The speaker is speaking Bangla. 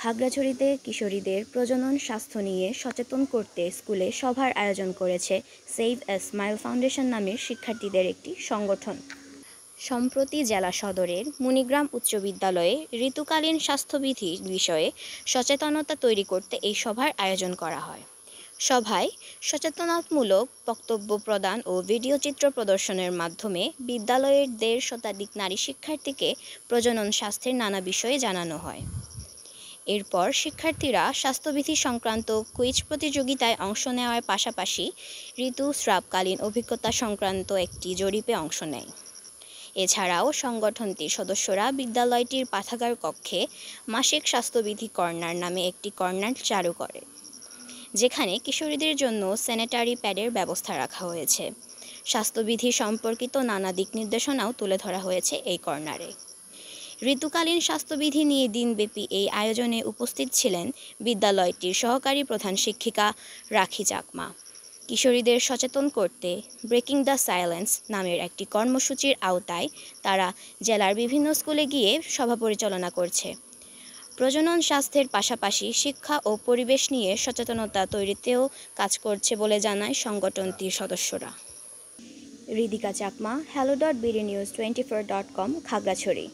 খাগড়াছড়িতে কিশোরীদের প্রজনন স্বাস্থ্য নিয়ে সচেতন করতে স্কুলে সভার আয়োজন করেছে সেভ এ স্মাইল ফাউন্ডেশন নামের শিক্ষার্থীদের একটি সংগঠন সম্প্রতি জেলা সদরের মুনিগ্রাম উচ্চ বিদ্যালয়ে ঋতুকালীন স্বাস্থ্যবিধি বিষয়ে সচেতনতা তৈরি করতে এই সভার আয়োজন করা হয় সভায় সচেতনতামূলক বক্তব্য প্রদান ও ভিডিও চিত্র প্রদর্শনের মাধ্যমে বিদ্যালয়ের দেড় শতাধিক নারী শিক্ষার্থীকে প্রজনন স্বাস্থ্যের নানা বিষয়ে জানানো হয় এরপর শিক্ষার্থীরা স্বাস্থ্যবিধি সংক্রান্ত কুইজ প্রতিযোগিতায় অংশ নেওয়ার পাশাপাশি ঋতুস্রাবকালীন অভিজ্ঞতা সংক্রান্ত একটি জরিপে অংশ নেয় এছাড়াও সংগঠনটির সদস্যরা বিদ্যালয়টির পাঠাগার কক্ষে মাসিক স্বাস্থ্যবিধি কর্নার নামে একটি কর্নার চালু করে যেখানে কিশোরীদের জন্য স্যানিটারি প্যাডের ব্যবস্থা রাখা হয়েছে স্বাস্থ্যবিধি সম্পর্কিত নানা দিক নির্দেশনাও তুলে ধরা হয়েছে এই কর্নারে ঋতুকালীন স্বাস্থ্যবিধি নিয়ে দিনব্যাপী এই আয়োজনে উপস্থিত ছিলেন বিদ্যালয়টির সহকারী প্রধান শিক্ষিকা রাখি চাকমা কিশোরীদের সচেতন করতে ব্রেকিং দ্য সাইলেন্স নামের একটি কর্মসূচির আওতায় তারা জেলার বিভিন্ন স্কুলে গিয়ে সভা পরিচালনা করছে প্রজনন স্বাস্থ্যের পাশাপাশি শিক্ষা ও পরিবেশ নিয়ে সচেতনতা তৈরিতেও কাজ করছে বলে জানায় সংগঠনটির সদস্যরা Ridika Chakma hello dot BD news twenty four dot com Khagrachari